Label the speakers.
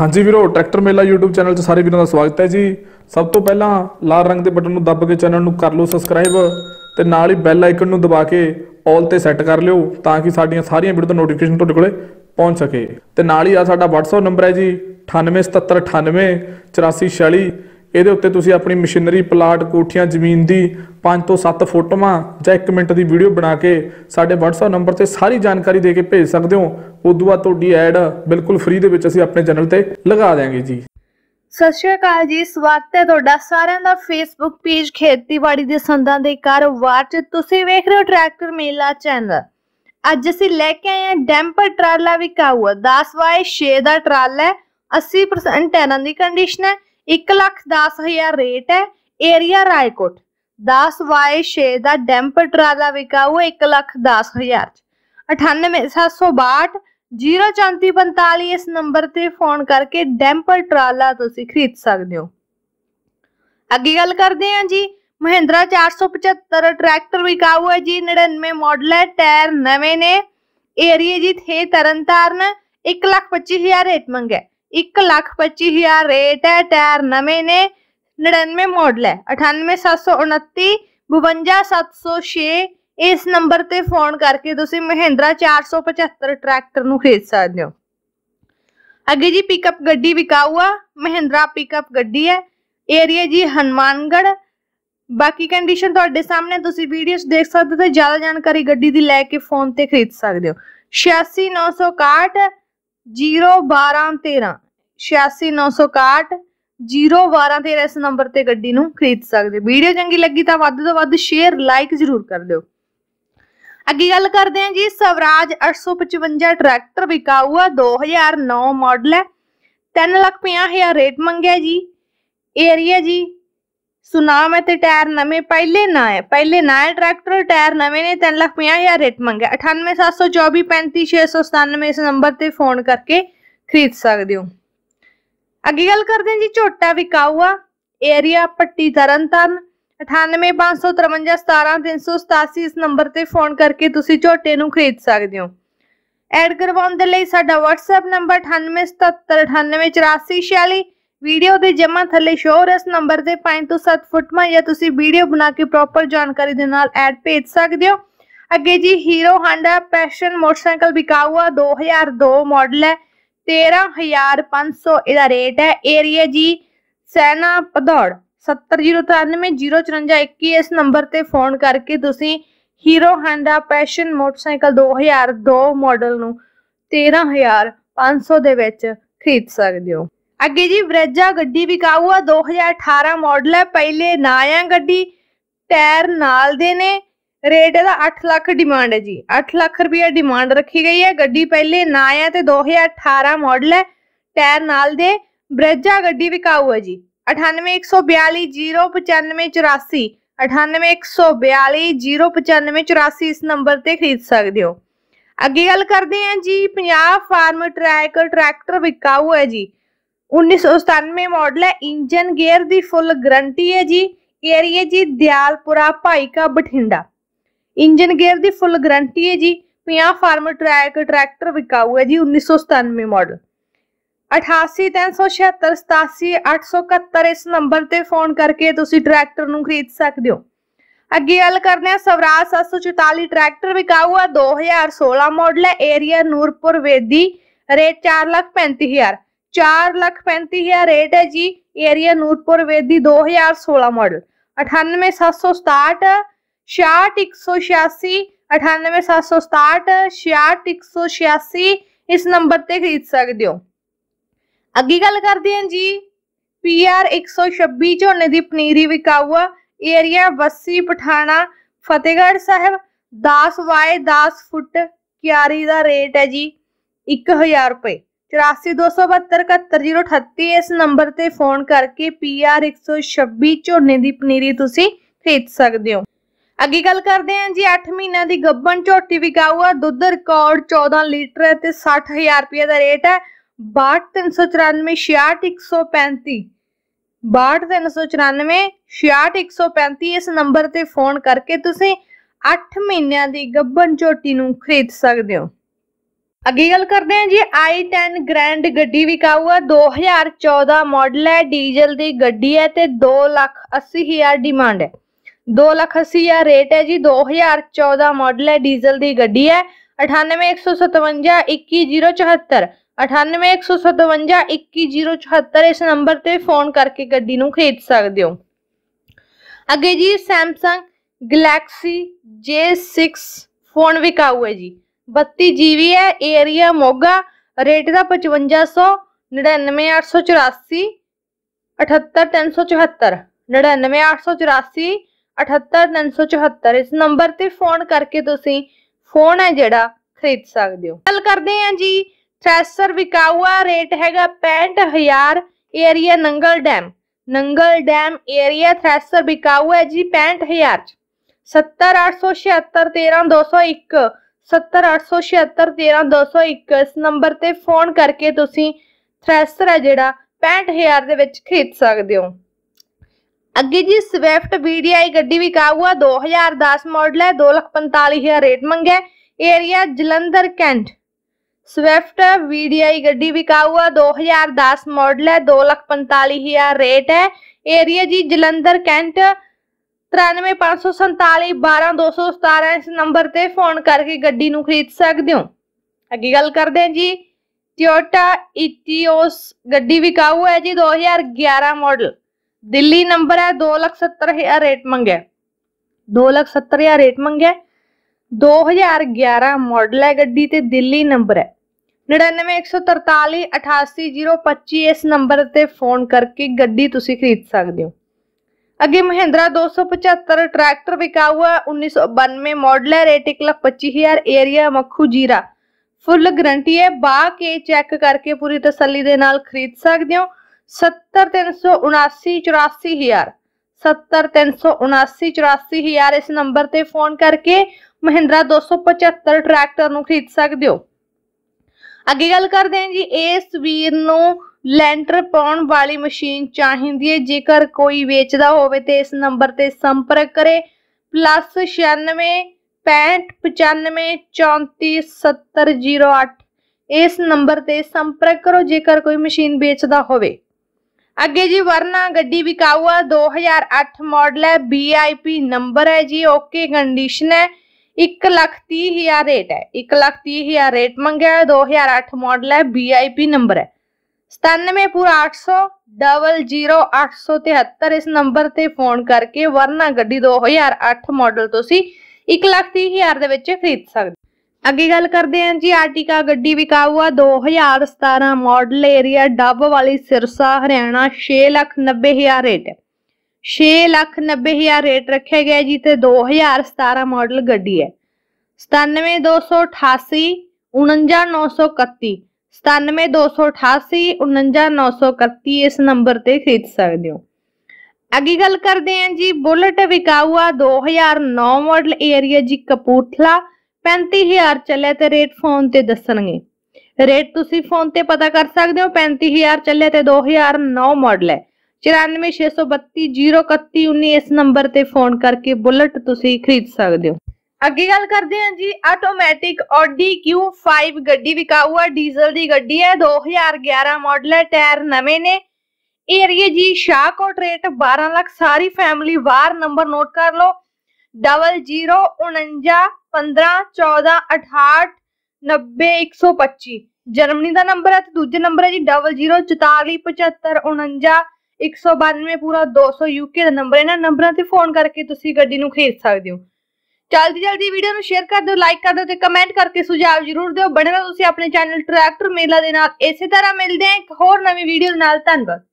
Speaker 1: ਹਾਂਜੀ ਵੀਰੋ ਟਰੈਕਟਰ ਮੇਲਾ YouTube ਚੈਨਲ 'ਚ ਸਾਰੇ ਵੀਰਾਂ ਦਾ ਸਵਾਗਤ ਹੈ ਜੀ ਸਭ ਤੋਂ ਪਹਿਲਾਂ ਲਾਲ ਰੰਗ ਦੇ ਬਟਨ ਨੂੰ ਦੱਬ ਕੇ ਚੈਨਲ ਨੂੰ ਕਰ ਲਓ ਸਬਸਕ੍ਰਾਈਬ ਤੇ ਨਾਲ ਹੀ ਬੈਲ ਆਈਕਨ ਨੂੰ ਦਬਾ ਕੇ 올 ਤੇ ਸੈੱਟ ਕਰ ਲਿਓ ਤਾਂ ਕਿ ਸਾਡੀਆਂ ਸਾਰੀਆਂ ਵੀਡੀਓ ਦਾ ਨੋਟੀਫਿਕੇਸ਼ਨ ਤੁਹਾਡੇ ਕੋਲੇ ਪਹੁੰਚ ਸਕੇ ਤੇ ਨਾਲ ਹੀ ਆ ਸਾਡਾ WhatsApp ਨੰਬਰ ਹੈ ਜੀ 9877988446 ਇਹਦੇ ਉੱਤੇ ਤੁਸੀਂ ਆਪਣੀ ਮਸ਼ੀਨਰੀ ਪਲਾਟ ਕੋਠੀਆਂ ਜ਼ਮੀਨ ਦੀ 5 ਤੋਂ 7 ਫੋਟੋਆਂ ਜਾਂ 1 ਮਿੰਟ ਦੀ ਵੀਡੀਓ ਬਣਾ ਕੇ ਸਾਡੇ WhatsApp ਨੰਬਰ ਤੇ ਸਾਰੀ ਜਾਣਕਾਰੀ ਦੇ ਕੇ ਭੇਜ ਸਕਦੇ ਹੋ ਉਦੋਂ ਬਾਅਦ ਤੁਹਾਡੀ ਐਡ ਬਿਲਕੁਲ ਫ੍ਰੀ ਦੇ ਵਿੱਚ ਅਸੀਂ ਆਪਣੇ ਚੈਨਲ ਤੇ ਲਗਾ ਦੇਾਂਗੇ ਜੀ ਸਤਿ ਸ਼੍ਰੀ ਅਕਾਲ ਜੀ ਸਵਾਗਤ ਹੈ ਤੁਹਾਡਾ ਸਾਰਿਆਂ ਦਾ ਫੇਸਬੁੱਕ ਪੇਜ ਖੇਤੀਬਾੜੀ ਦੇ ਸੰਦਾਂ ਦੇ ਕਾਰੋਬਾਰ 'ਚ ਤੁਸੀਂ ਵੇਖ ਰਹੇ ਹੋ ਟਰੈਕਟਰ ਮੇਲਾ ਚੈਨਲ ਅੱਜ ਅਸੀਂ ਲੈ ਕੇ ਆਏ ਹਾਂ ਡੈਂਪਰ ਟਰਾਲਾ ਵਿਕਾਊ 10 6 ਦਾ ਟਰਾਲਾ ਹੈ 80% ਟੈਨਾਂ ਦੀ ਕੰਡੀਸ਼ਨ ਹੈ 1,10,000 ਰੇਟ ਹੈ ਏਰੀਆ ਰਾਏਕੋਟ 10/6 ਦਾ ਡੈਂਪ ਟਰਾਲਾ ਵਿਕਾਊ 1 110000 10000 98762 ਇਸ ਨੰਬਰ ਤੇ ਫੋਨ ਕਰਕੇ ਡੈਂਪ ਟਰਾਲਾ ਤੁਸੀਂ ਖਰੀਦ ਸਕਦੇ ਹੋ ਅੱਗੇ ਗੱਲ ਕਰਦੇ ਹਾਂ ਜੀ ਮਹਿੰਦਰਾ 475 ਟਰੈਕਟਰ ਵਿਕਾਊ ਹੈ ਜੀ 99 ਮਾਡਲ ਹੈ ਟਾਇਰ ਨਵੇਂ ਨੇ ਏਰੀਆ ਜੀ ਥੇ ਤਰਨਤਾਰਨ 1,25,000 ਰੇਟ ਮੰਗਿਆ 125000 ਰੇਟ ਹੈ ਟਾਇਰ ਨਵੇਂ ਨੇ 99 ਮਾਡਲ ਹੈ 98729 52706 ਇਸ ਨੰਬਰ ਤੇ ਫੋਨ ਕਰਕੇ ਤੁਸੀਂ ਮਹਿੰਦਰਾ 475 ਟਰੈਕਟਰ ਨੂੰ ਖਰੀਦ ਸਕਦੇ ਹੋ ਅੱਗੇ ਜੀ ਪਿਕਅਪ ਗੱਡੀ ਵਿਕਾਊਆ ਮਹਿੰਦਰਾ ਪਿਕਅਪ ਗੱਡੀ ਹੈ ਏਰੀਆ ਜੀ ਹਨਮਾਨਗੜ ਬਾਕੀ ਕੰਡੀਸ਼ਨ ਤੁਹਾਡੇ ਸਾਹਮਣੇ ਤੁਸੀਂ ਵੀਡੀਓਸ ਦੇਖ ਸਕਦੇ ਤੇ ਜ਼ਿਆਦਾ ਜਾਣਕਾਰੀ ਗੱਡੀ ਦੀ ਲੈ ਕੇ ਫੋਨ ਤੇ ਖਰੀਦ ਸਕਦੇ ਹੋ 86961 01213 86961 012 ਤੇ ਇਸ ਨੰਬਰ ਤੇ ਗੱਡੀ ਨੂੰ ਖਰੀਦ ਸਕਦੇ ਵੀਡੀਓ ਚੰਗੀ ਲੱਗੀ ਤਾਂ ਵੱਧ ਤੋਂ ਵੱਧ ਸ਼ੇਅਰ ਲਾਈਕ ਜ਼ਰੂਰ ਕਰ ਦਿਓ ਅੱਗੇ ਗੱਲ ਕਰਦੇ ਹਾਂ ਜੀ ਸਵਰਾਜ 855 ਟਰੈਕਟਰ ਵਿਕਾਊ ਆ 2009 ਮਾਡਲ ਹੈ 350000 ਰੇਟ ਮੰਗਿਆ ਜੀ ਏਰੀਆ ਜੀ ਸੁਨਾਮ ਹੈ ਤੇ ਟਾਇਰ ਨਵੇਂ ਪਹਿਲੇ ਨਾ ਹੈ ਪਹਿਲੇ ਨਾ ਹੈ ਟਰੈਕਟਰ ਟਾਇਰ ਨਵੇਂ ਨੇ 350000 ਰੇਟ ਮੰਗਿਆ 98724 ਇਸ ਨੰਬਰ ਤੇ ਫੋਨ ਕਰਕੇ ਖਰੀਦ ਸਕਦੇ ਹੋ ਅੱਗੇ ਗੱਲ ਕਰਦੇ ਹਾਂ ਜੀ ਝੋਟਾ ਵਿਕਾਊਆ ਏਰੀਆ ਪੱਟੀ ਤਰਨਤਨ 9855517387 ਇਸ ਨੰਬਰ ਤੇ ਫੋਨ ਕਰਕੇ ਤੁਸੀਂ ਝੋਟੇ ਨੂੰ ਖਰੀਦ ਸਕਦੇ ਹੋ ਐਡ ਕਰਵਾਉਣ ਦੇ ਲਈ ਸਾਡਾ WhatsApp ਨੰਬਰ 9877988446 ਵੀਡੀਓ ਦੇ ਜਮਾ ਥੱਲੇ ਸ਼ੋਰ ਇਸ ਨੰਬਰ ਤੇ 5 ਤੋਂ 7 ਫੁੱਟ ਮਾ ਜਾਂ ਤੁਸੀਂ ਵੀਡੀਓ ਬਣਾ ਕੇ ਪ੍ਰੋਪਰ ਜਾਣਕਾਰੀ ਦੇ ਨਾਲ ਐਡ ਭੇਜ ਸਕਦੇ ਹੋ ਅੱਗੇ ਜੀ ਹੀਰੋ ਹਾਂਡਾ ਪੈਸ਼ਨ ਮੋਟਰਸਾਈਕਲ ਵਿਕਾਊਆ 2002 ਮਾਡਲ ਹੈ 13500 ਇਹਦਾ ਰੇਟ ਹੈ ਏਰੀਆ ਜੀ ਸੈਨਾ ਪਧੌੜ 7009390421 ਇਸ ਨੰਬਰ ਤੇ ਫੋਨ ਕਰਕੇ ਤੁਸੀਂ Hero Honda Passion motorcycle 2002 model ਨੂੰ 13500 ਦੇ ਵਿੱਚ ਖਰੀਦ ਸਕਦੇ ਹੋ ਅੱਗੇ ਜੀ ਵਰੇਜਾ ਗੱਡੀ ਵਿਕਾਊ ਆ 2018 ਮਾਡਲ ਹੈ ਪਹਿਲੇ ਨਾ ਆ ਗੱਡੀ ਟਾਇਰ ਨਾਲ ਦੇ ਨੇ ਰੇਟ ਇਹਦਾ 8 ਲੱਖ ਡਿਮਾਂਡ ਹੈ ਜੀ 8 ਲੱਖ ਰੁਪਏ ਡਿਮਾਂਡ ਰੱਖੀ ਗਈ ਹੈ ਗੱਡੀ ਪਹਿਲੇ ਨਾ ਆ ਤੇ 2018 ਮਾਡਲ ਹੈ ਟਾਇਰ ਨਾਲ ਦੇ ਬ੍ਰੇਜਾ ਗੱਡੀ ਵਿਕਾਊ ਹੈ ਜੀ 9814209584 9814209584 ਇਸ ਨੰਬਰ ਤੇ ਖਰੀਦ ਸਕਦੇ ਹੋ ਅੱਗੇ ਗੱਲ ਕਰਦੇ ਹਾਂ ਜੀ ਪੰਜਾਬ ਫਾਰਮ ਟਰੈਕ ਟਰੈਕਟਰ ਵਿਕਾਊ ਹੈ ਜੀ 1997 ਮਾਡਲ ਹੈ ਇੰਜਨ ਗੇਅਰ ਦੀ ਫੁੱਲ ਗਰੰਟੀ ਹੈ ਜੀ ਏਰੀਆ ਜੀ ਦਿਆਲਪੁਰਾ ਭਾਈਕਾ ਬਠਿੰਡਾ ਇੰਜਨ ਗੇਅਰ ਦੀ ਫੁੱਲ ਗਾਰੰਟੀ ਹੈ ਜੀ 50 ਫਾਰਮਰ ਟਰੈਕ ਟਰੈਕਟਰ ਵਿਕਾਊ ਹੈ ਜੀ 1997 ਮਾਡਲ 8837677871 ਇਸ ਨੰਬਰ ਤੇ ਫੋਨ ਕਰਕੇ ਤੁਸੀਂ ਟਰੈਕਟਰ ਨੂੰ ਖਰੀਦ ਸਕਦੇ ਹੋ ਅੱਗੇ ਗੱਲ ਕਰਦੇ ਆ ਸਵਰਾਜ 744 ਟਰੈਕਟਰ ਵਿਕਾਊ ਆ 2016 ਮਾਡਲ ਹੈ area Nurpur Vedi rate 435000 435000 rate ਹੈ ਜੀ ਏਰੀਆ ਨੂਰਪੁਰ ਵੇਦੀ 2016 ਮਾਡਲ 98767 66186 66186 ਇਸ ਨੰਬਰ ਤੇ ਖਰੀਦ ਸਕਦੇ ਹੋ ਅੱਗੇ ਗੱਲ ਕਰਦੇ ਹਾਂ ਜੀ ਪੀਆਰ 126 ਝੋਨੇ ਦੀ ਪਨੀਰੀ ਵਿਕਾਊਆ area Bassi Pathana Fatehgarh Sahib 10 by 10 foot ਕਿਆਰੀ ਦਾ ਰੇਟ ਹੈ ਜੀ 1000 ਰੁਪਏ 8427271038 ਇਸ ਨੰਬਰ ਤੇ ਫੋਨ ਕਰਕੇ ਪੀਆਰ 126 ਝੋਨੇ ਦੀ ਪਨੀਰੀ ਤੁਸੀਂ ਖਰੀਦ ਸਕਦੇ ਹੋ ਅੱਗੇ ਗੱਲ ਕਰਦੇ ਹਾਂ ਜੀ 8 ਮਹੀਨਿਆਂ ਦੀ ਗੱਬਨ ਝੋਟੀ ਵਿਕਾਊ ਆ ਦੁੱਧ ਰਿਕਾਰਡ 14 ਲੀਟਰ ਤੇ 60000 ਰੁਪਏ ਦਾ ਰੇਟ ਹੈ 6239466135 6239466135 ਇਸ ਨੰਬਰ ਤੇ ਫੋਨ ਕਰਕੇ ਤੁਸੀਂ 8 ਮਹੀਨਿਆਂ ਦੀ ਗੱਬਨ ਝੋਟੀ ਨੂੰ ਖਰੀਦ ਸਕਦੇ ਹੋ ਅੱਗੇ ਗੱਲ ਕਰਦੇ ਹਾਂ ਜੀ i10 ਗ੍ਰੈਂਡ ਗੱਡੀ ਵਿਕਾਊ ਆ 2014 ਮਾਡਲ ਹੈ ਡੀਜ਼ਲ ਦੀ ਗੱਡੀ ਹੈ ਤੇ 2 ਲੱਖ 80 ਹਜ਼ਾਰ ਡਿਮਾਂਡ ਹੈ 2 ਲੱਖ ਆ ਰੇਟ ਹੈ ਜੀ 2014 ਮਾਡਲ ਹੈ ਡੀਜ਼ਲ ਦੀ ਗੱਡੀ ਹੈ 9815711074 9815711074 ਇਸ ਨੰਬਰ ਤੇ ਫੋਨ ਕਰਕੇ ਗੱਡੀ ਨੂੰ ਖਰੀਦ ਸਕਦੇ ਹੋ ਅੱਗੇ ਜੀ Samsung Galaxy J6 ਫੋਨ ਵਿਕਾਊ ਹੈ ਜੀ 32 GB ਹੈ ਏਰੀਆ ਮੋਗਾ ਰੇਟ ਦਾ 5500 99884 78374 99884 78974 ਇਸ ਨੰਬਰ ਤੇ ਫੋਨ ਕਰਕੇ ਤੁਸੀਂ ਫੋਨ ਹੈ ਜਿਹੜਾ ਖਰੀਦ ਸਕਦੇ ਹੋ ਗੱਲ ਕਰਦੇ ਹਾਂ ਜੀ ਥ੍ਰੈਸਰ ਵਿਕਾਊਆ ਰੇਟ ਹੈਗਾ 65000 area Nangal dam Nangal dam area thresher ਵਿਕਾਊਆ ਹੈ ਜੀ 65000 ਚ 70876 13201 ਇਸ ਨੰਬਰ ਤੇ ਫੋਨ ਕਰਕੇ ਤੁਸੀਂ ਥ੍ਰੈਸਰ ਹੈ ਜਿਹੜਾ 65000 ਦੇ ਵਿੱਚ ਖਰੀਦ ਸਕਦੇ ਹੋ ਅੱਗੇ ਜੀ ਸਵਿਫਟ ਵੀਡੀਆਈ ਗੱਡੀ ਵੀ ਕਾਗੂਆ 2010 ਮਾਡਲ ਹੈ 245000 ਰੇਟ ਮੰਗਿਆ area Jalandhar cantt Swift VDI ਗੱਡੀ ਵੀ ਕਾਗੂਆ 2010 ਮਾਡਲ ਹੈ 245000 ਰੇਟ ਹੈ ਏਰੀਆ ਜੀ ਜਲੰਧਰ ਕੈਂਟ 9354712217 ਇਸ ਨੰਬਰ ਤੇ ਫੋਨ ਕਰਕੇ ਗੱਡੀ ਨੂੰ ਖਰੀਦ ਸਕਦੇ ਹੋ ਅੱਗੇ ਗੱਲ ਕਰਦੇ ਹਾਂ ਜੀ Toyota Etios ਗੱਡੀ ਵਿਕਾਊ ਹੈ ਜੀ 2011 ਮਾਡਲ ਦਿੱਲੀ ਨੰਬਰ ਹੈ 270000 ਰੇਟ ਮੰਗਿਆ 270000 ਰੇਟ ਮੰਗਿਆ 2011 ਮਾਡਲ ਹੈ ਗੱਡੀ ਤੇ ਦਿੱਲੀ ਨੰਬਰ ਹੈ 9914388025 ਇਸ ਨੰਬਰ ਤੇ ਫੋਨ ਕਰਕੇ ਗੱਡੀ ਤੁਸੀਂ ਖਰੀਦ ਸਕਦੇ ਹੋ ਅੱਗੇ ਮਹਿੰਦਰਾ 275 ਟਰੈਕਟਰ ਵਿਕਾਊ ਹੈ 1992 ਮਾਡਲ ਹੈ ਰੇਟ 125000 ਏਰੀਆ ਮੱਖੂ ਜੀਰਾ ਫੁੱਲ ਗਰੰਟੀ ਹੈ ਬਾ ਕੇ ਚੈੱਕ ਕਰਕੇ ਪੂਰੀ ਤਸੱਲੀ ਦੇ ਨਾਲ ਖਰੀਦ ਸਕਦੇ ਹੋ 70379484000 70379484000 ਇਸ ਨੰਬਰ ਤੇ ਫੋਨ ਕਰਕੇ ਮਹਿੰਦਰਾ 275 ਟਰੈਕਟਰ ਨੂੰ ਖਰੀਦ ਸਕਦੇ ਹੋ ਅੱਗੇ ਗੱਲ ਕਰਦੇ ਹਾਂ ਜੀ ਇਸ ਵੀਰ ਨੂੰ ਲੈਂਟਰ ਪਾਉਣ ਵਾਲੀ ਮਸ਼ੀਨ ਚਾਹੀਦੀ ਹੈ ਜੇਕਰ ਕੋਈ ਵੇਚਦਾ ਹੋਵੇ ਤੇ ਇਸ ਨੰਬਰ ਤੇ ਸੰਪਰਕ ਕਰੇ +96 6595943708 ਇਸ ਨੰਬਰ ਤੇ ਸੰਪਰਕ ਕਰੋ ਜੇਕਰ ਕੋਈ ਮਸ਼ੀਨ ਵੇਚਦਾ ਹੋਵੇ ਅੱਗੇ ਜੀ ਵਰਨਾ ਗੱਡੀ ਵਿਕਾਊ ਆ 2008 ਮਾਡਲ ਹੈ BIP ਨੰਬਰ ਹੈ ਜੀ ਓਕੇ ਕੰਡੀਸ਼ਨ ਹੈ 130000 ਰੇਟ ਹੈ 130000 ਰੇਟ ਮੰਗਿਆ 2008 ਮਾਡਲ ਹੈ BIP ਨੰਬਰ ਹੈ 97.800 ਇਸ ਨੰਬਰ ਤੇ ਫੋਨ ਕਰਕੇ ਵਰਨਾ ਗੱਡੀ 2008 ਮਾਡਲ ਤੁਸੀਂ 130000 ਦੇ ਵਿੱਚ ਖਰੀਦ ਸਕਦੇ ਅੱਗੇ ਗੱਲ ਕਰਦੇ ਹਾਂ ਜੀ ਆਰਟਿਕਾ ਗੱਡੀ ਵਿਕਾਊ ਆ 2017 ਮਾਡਲ ਏਰੀਆ ਡੱਬ ਵਾਲੀ ਸਿਰਸਾ ਹਰਿਆਣਾ 690000 ਰੇਟ 690000 ਰੇਟ ਰੱਖਿਆ ਗਿਆ ਜੀ ਤੇ 2017 ਮਾਡਲ ਗੱਡੀ ਹੈ 97288 49931 97288 49931 ਇਸ ਨੰਬਰ ਤੇ ਖਰੀਦ ਸਕਦੇ ਹੋ ਅੱਗੇ ਗੱਲ ਕਰਦੇ ਹਾਂ ਜੀ ਬੁਲਟ ਵਿਕਾਊ ਆ 2009 ਮਾਡਲ ਏਰੀਆ ਜੀ ਕਪੂਰਥਲਾ 35000 ਚੱਲਿਆ ਤੇ ਰੇਟ ਫੋਨ ਤੇ ਦੱਸਣਗੇ ਰੇਟ ਤੁਸੀਂ ਫੋਨ ਤੇ ਪਤਾ ਕਰ ਸਕਦੇ ਹੋ 35000 ਚੱਲਿਆ ਤੇ 2009 ਮਾਡਲ ਹੈ 9462303119 ਇਸ ਨੰਬਰ ਤੇ ਫੋਨ ਕਰਕੇ ਬੁਲਟ ਤੁਸੀਂ ਖਰੀਦ ਸਕਦੇ ਹੋ ਅੱਗੇ ਗੱਲ ਕਰਦੇ ਹਾਂ ਜੀ ਆਟੋਮੈਟਿਕ ਆਡੀ Q5 ਗੱਡੀ ਵਿਕਾਊ ਹੈ ਡੀਜ਼ਲ ਦੀ ਗੱਡੀ ਹੈ 2011 ਮਾਡਲ ਹੈ ਟਾਇਰ ਨਵੇਂ ਨੇ ਏਰੀਆ ਜੀ ਸ਼ਾਹਕੋਟ ਰੇਟ 12 ਲੱਖ ਸਾਰੀ ਫੈਮਿਲੀ ਵਾਰ ਨੰਬਰ ਨੋਟ ਕਰ ਲਓ ਡਬਲ 0 ਜਰਮਨੀ ਦਾ ਨੰਬਰ ਹੈ ਤੇ ਦੂਜੇ ਨੰਬਰ ਹੈ ਜੀ 00 44 ਪੂਰਾ 200 ਯੂਕੇ ਦਾ ਨੰਬਰ ਹੈ ਨਾ ਨੰਬਰਾਂ ਤੇ ਫੋਨ ਕਰਕੇ ਤੁਸੀਂ ਗੱਡੀ ਨੂੰ ਖਰੀਦ ਸਕਦੇ ਹੋ ਜਲਦੀ ਜਲਦੀ ਵੀਡੀਓ ਨੂੰ ਸ਼ੇਅਰ ਕਰ ਦਿਓ ਲਾਈਕ ਕਰ ਦਿਓ ਤੇ ਕਮੈਂਟ ਕਰਕੇ ਸੁਝਾਅ ਜ਼ਰੂਰ ਦਿਓ ਬਣੇ ਰਹੋ ਤੁਸੀਂ ਆਪਣੇ ਚੈਨਲ ਟਰੈਕਟਰ ਮੇਲਾ ਦੇ ਨਾਲ ਇਸੇ ਤਰ੍ਹਾਂ ਮਿਲਦੇ ਹਾਂ ਇੱਕ ਹੋਰ ਨਵੀਂ ਵੀਡੀਓ ਨਾਲ ਧੰਨਵਾਦ